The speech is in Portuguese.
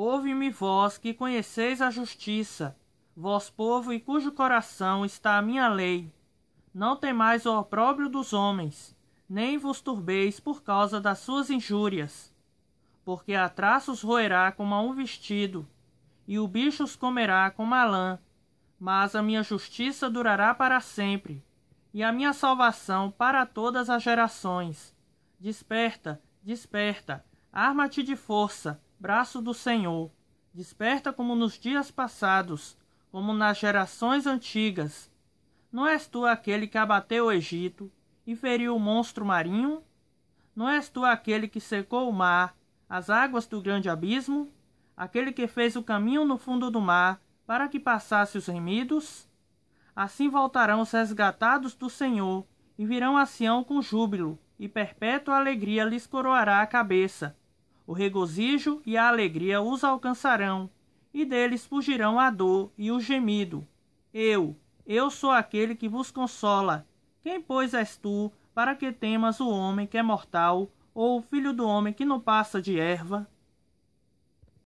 Ouve-me vós que conheceis a justiça, vós povo em cujo coração está a minha lei. Não temais o opróbrio dos homens, nem vos turbeis por causa das suas injúrias. Porque a traços roerá como a um vestido, e o bicho os comerá como a lã. Mas a minha justiça durará para sempre, e a minha salvação para todas as gerações. Desperta, desperta, arma-te de força, braço do Senhor, desperta como nos dias passados, como nas gerações antigas. Não és tu aquele que abateu o Egito e feriu o monstro marinho? Não és tu aquele que secou o mar, as águas do grande abismo? Aquele que fez o caminho no fundo do mar, para que passasse os remidos? Assim voltarão os resgatados do Senhor, e virão a Sião com júbilo, e perpétua alegria lhes coroará a cabeça. O regozijo e a alegria os alcançarão, e deles fugirão a dor e o gemido. Eu, eu sou aquele que vos consola. Quem, pois, és tu para que temas o homem que é mortal, ou o filho do homem que não passa de erva?